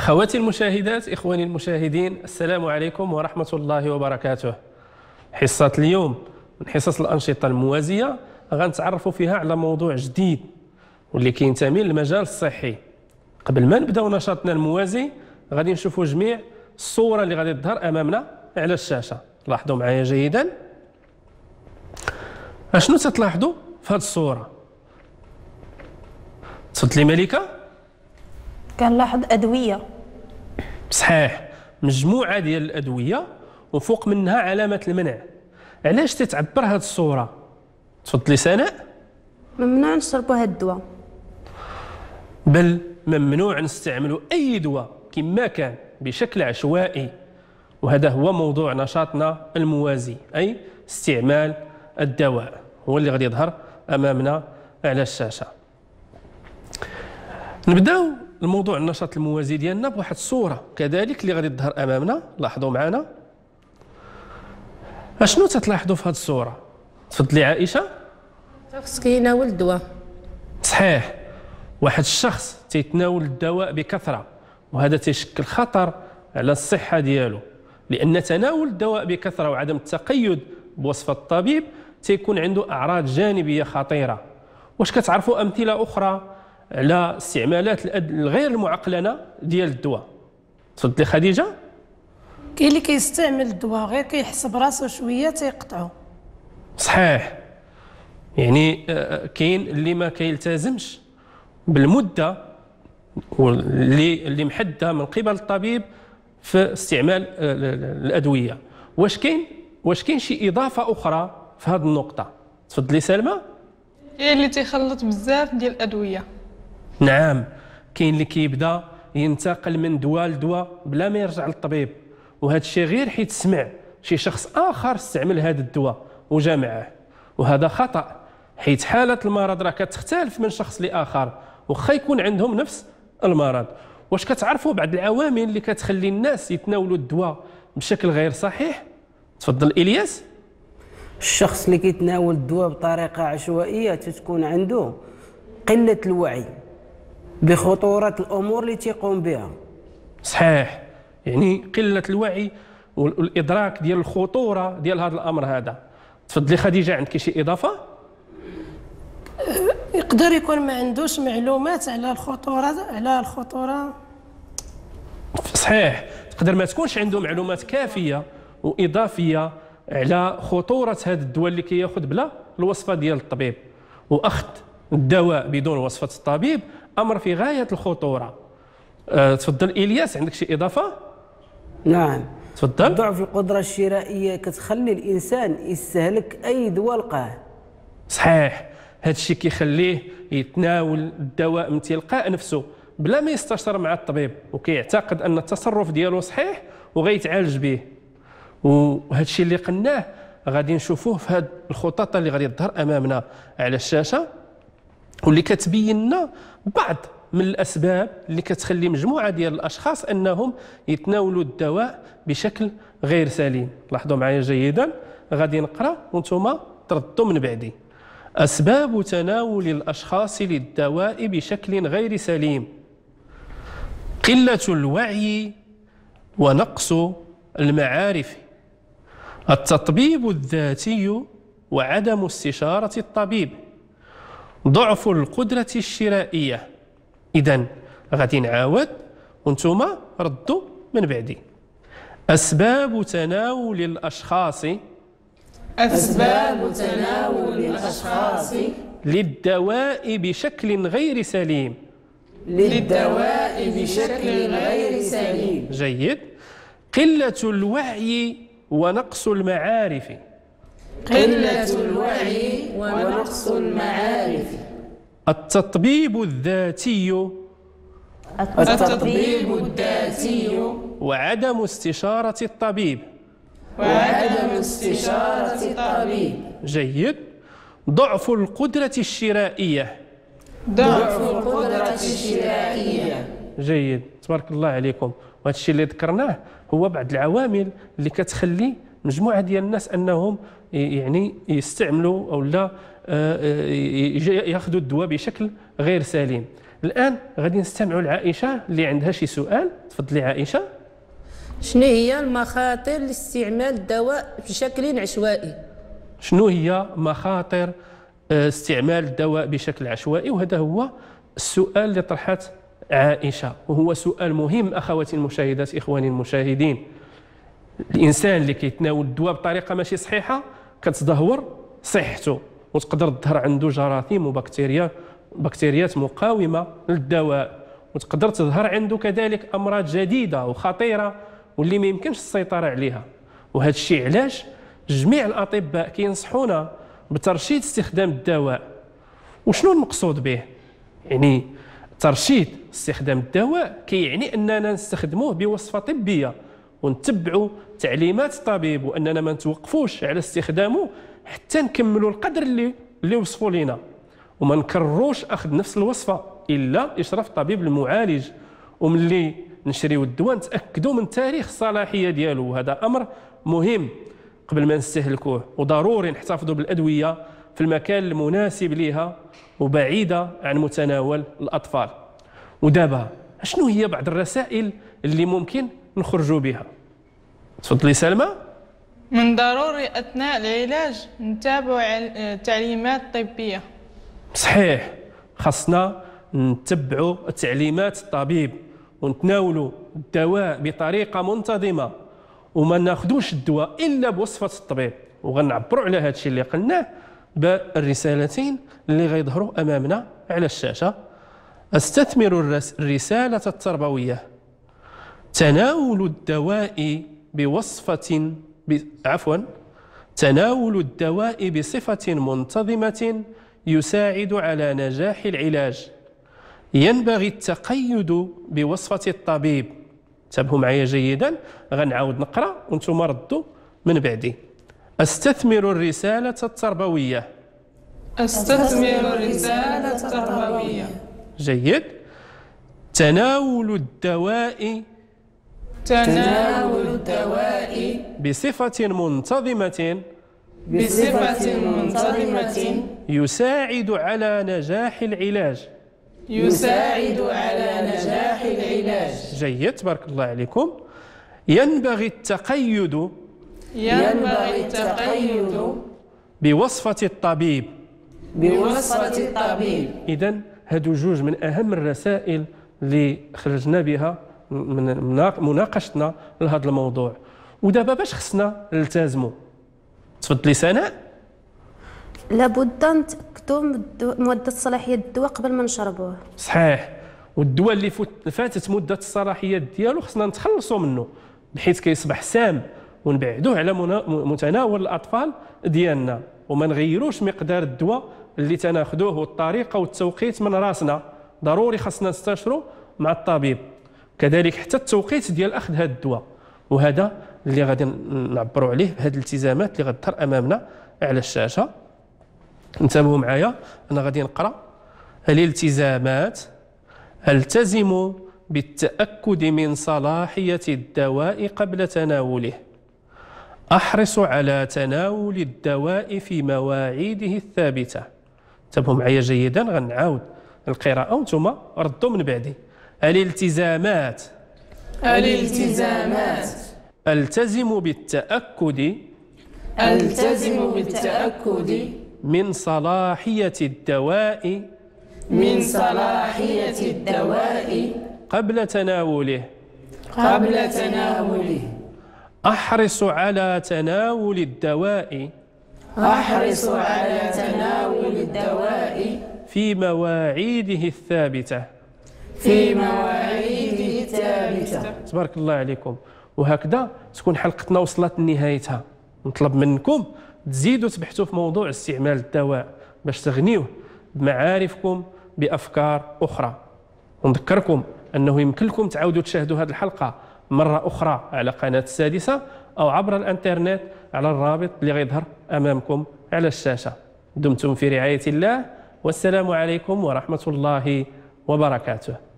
أخواتي المشاهدات إخواني المشاهدين السلام عليكم ورحمة الله وبركاته حصة اليوم من حصص الأنشطة الموازية غنتعرفوا فيها على موضوع جديد واللي كينتمي للمجال الصحي قبل ما نبداو نشاطنا الموازي غادي نشوفوا جميع الصورة اللي غادي تظهر أمامنا على الشاشة لاحظوا معايا جيدا أشنو تتلاحظوا في هذه الصورة تفضلي ملكه كنلاحظ ادويه صحيح مجموعه ديال الادويه وفوق منها علامه المنع علاش تتعبر هذه الصوره تفضلي سناء ممنوع نشربوا هذا الدواء بل ممنوع نستعملوا اي دواء كما كان بشكل عشوائي وهذا هو موضوع نشاطنا الموازي اي استعمال الدواء هو اللي غادي يظهر امامنا على الشاشه نبداو الموضوع النشاط الموازي ديالنا بواحد الصوره كذلك اللي غادي تظهر امامنا لاحظوا معنا اشنو تتلاحظوا في هذه الصوره تفضلي عائشه شخص كيناول الدواء صحيح واحد الشخص تيتناول الدواء بكثره وهذا تيشكل خطر على الصحه ديالو لان تناول الدواء بكثره وعدم التقيد بوصفه الطبيب تيكون عنده اعراض جانبيه خطيره واش كتعرفوا امثله اخرى على استعمالات الغير المعقلنه ديال الدواء تفضلي خديجه كاين اللي كيستعمل الدواء غير كيحسب راسه شويه تيقطعو صحيح يعني آه، كاين اللي ما كيلتزمش بالمده اللي اللي محدده من قبل الطبيب في استعمال آه، الادويه واش كاين واش كاين شي اضافه اخرى في هذه النقطه تفضلي سلمى كاين اللي تيخلط بزاف ديال الادويه نعم كاين اللي كيبدا ينتقل من دواء لدواء بلا ما يرجع للطبيب وهذا الشيء غير حيت سمع شي شخص اخر استعمل هذا الدواء وجا معاه وهذا خطا حيت حاله المرض راه كتختلف من شخص لاخر وخا يكون عندهم نفس المرض واش كتعرفوا بعض العوامل اللي كتخلي الناس يتناولوا الدواء بشكل غير صحيح تفضل الياس الشخص اللي كيتناول الدواء بطريقه عشوائيه تتكون عنده قله الوعي بخطوره الامور اللي تيقوم بها صحيح يعني قله الوعي والادراك ديال الخطوره ديال هذا الامر هذا تفضلي خديجه عندك شي اضافه يقدر يكون ما عندوش معلومات على الخطوره على الخطوره صحيح تقدر ما تكونش عنده معلومات كافيه واضافيه على خطوره هذا الدواء اللي كياخذ بلا الوصفه ديال الطبيب واخذ الدواء بدون وصفه الطبيب امر في غايه الخطوره أه تفضل الياس عندك شي اضافه نعم تفضل ضعف القدره الشرائيه كتخلي الانسان يستهلك اي دواء لقاه صحيح هذا الشيء كيخليه يتناول الدواء من تلقاء نفسه بلا ما يستشر مع الطبيب وكيعتقد ان التصرف ديالو صحيح وغيتعالج به وهذا الشيء اللي قلناه غادي نشوفوه في هاد الخطط اللي غادي تظهر امامنا على الشاشه واللي كتبين لنا بعض من الاسباب اللي كتخلي مجموعه ديال الاشخاص انهم يتناولوا الدواء بشكل غير سليم لاحظوا معايا جيدا غادي نقرا وانتم تردوا من بعدي اسباب تناول الاشخاص للدواء بشكل غير سليم قله الوعي ونقص المعارف التطبيب الذاتي وعدم استشاره الطبيب ضعف القدرة الشرائية إذا غادي نعاود وانتم ردوا من بعدي أسباب تناول الأشخاص أسباب تناول الأشخاص للدواء بشكل غير سليم للدواء بشكل غير سليم جيد قلة الوعي ونقص المعارف قلة الوعي ونقص المعارف التطبيب الذاتي التطبيب الذاتي وعدم استشارة الطبيب وعدم استشارة الطبيب جيد ضعف القدرة الشرائية ضعف القدرة الشرائية جيد تبارك الله عليكم وهذا الشيء اللي ذكرناه هو بعض العوامل اللي كتخلي مجموعة ديال الناس أنهم يعني يستعملوا او لا آه، آه، ياخذوا الدواء بشكل غير سليم الان غادي نستمعوا لعائشه اللي عندها شي سؤال تفضلي عائشه شنو هي المخاطر لاستعمال الدواء بشكل عشوائي شنو هي مخاطر آه، استعمال الدواء بشكل عشوائي وهذا هو السؤال اللي طرحت عائشه وهو سؤال مهم اخواتي المشاهدات اخواني المشاهدين الانسان اللي كيتناول الدواء بطريقه ماشي صحيحه كتدهور صحته وتقدر تظهر عنده جراثيم وبكتيريا بكتيريات مقاومه للدواء وتقدر تظهر عنده كذلك امراض جديده وخطيره واللي ما يمكنش السيطره عليها وهذا الشيء علاش جميع الاطباء كينصحونا بترشيد استخدام الدواء وشنو المقصود به يعني ترشيد استخدام الدواء كيعني كي اننا نستخدموه بوصفه طبيه ونتبعوا تعليمات الطبيب واننا ما نتوقفوش على استخدامه حتى نكملوا القدر اللي اللي وصفوا لينا وما نكرروش اخذ نفس الوصفه الا اشراف الطبيب المعالج وملي نشريو الدواء نتاكدوا من تاريخ الصلاحيه ديالو وهذا امر مهم قبل ما نستهلكوه وضروري نحتفظوا بالادويه في المكان المناسب لها وبعيده عن متناول الاطفال ودابا شنو هي بعض الرسائل اللي ممكن نخرجوا بها تفضلي سلمى من ضروري اثناء العلاج نتابع التعليمات الطبيه صحيح خاصنا نتبعوا تعليمات الطبيب ونتناولوا الدواء بطريقه منتظمه وما ناخذوش الدواء الا بوصفه الطبيب وغنعبروا على هذا الشيء اللي قلناه بالرسالتين اللي غيظهروا امامنا على الشاشه استثمر الرساله التربويه تناول الدواء بوصفة عفوا تناول الدواء بصفة منتظمة يساعد على نجاح العلاج ينبغي التقيد بوصفة الطبيب انتبهوا معي جيدا غنعاود نقرا وانتم ردوا من بعدي استثمر الرسالة التربوية استثمر الرسالة التربوية جيد تناول الدواء تناول الدواء بصفة منتظمة بصفة منتظمة يساعد على نجاح العلاج يساعد على نجاح العلاج جيد تبارك الله عليكم ينبغي التقيد ينبغي التقيد بوصفة الطبيب بوصفة الطبيب إذا هادو جوج من أهم الرسائل اللي خرجنا بها من مناقشتنا لهذا الموضوع ودابا باش خصنا نلتزموا تفضلي سناء لابد نتاكدوا مده صلاحيه الدواء قبل ما نشربوه صحيح والدواء اللي فاتت مده الصلاحيه ديالو خصنا نتخلصوا منه بحيث كيصبح سام ونبعدوه على متناول الاطفال ديالنا وما نغيروش مقدار الدواء اللي تناخذوه والطريقه والتوقيت من راسنا ضروري خصنا نستشروا مع الطبيب كذلك حتى التوقيت ديال اخذ هذا الدواء وهذا اللي غادي نعبروا عليه بهذه الالتزامات اللي غتظهر امامنا على الشاشه انتبهوا معايا انا غادي نقرا الالتزامات التزم بالتاكد من صلاحيه الدواء قبل تناوله احرص على تناول الدواء في مواعيده الثابته انتبهوا معايا جيدا غنعاود القراءه وانتم ردوا من بعدي الالتزامات الالتزامات التزم بالتأكد التزم بالتأكد من صلاحية الدواء من صلاحية الدواء قبل تناوله قبل تناوله أحرص على تناول الدواء أحرص على تناول الدواء في مواعيده الثابتة في مواعيده الثابتة تبارك الله عليكم وهكذا تكون حلقتنا وصلت لنهايتها نطلب منكم تزيدوا تبحثوا في موضوع استعمال الدواء باش تغنيوه بمعارفكم بأفكار أخرى ونذكركم أنه يمكن لكم تعاودوا تشاهدوا هذه الحلقة مرة أخرى على قناة السادسة أو عبر الانترنت على الرابط اللي غيظهر أمامكم على الشاشة دمتم في رعاية الله والسلام عليكم ورحمة الله وبركاته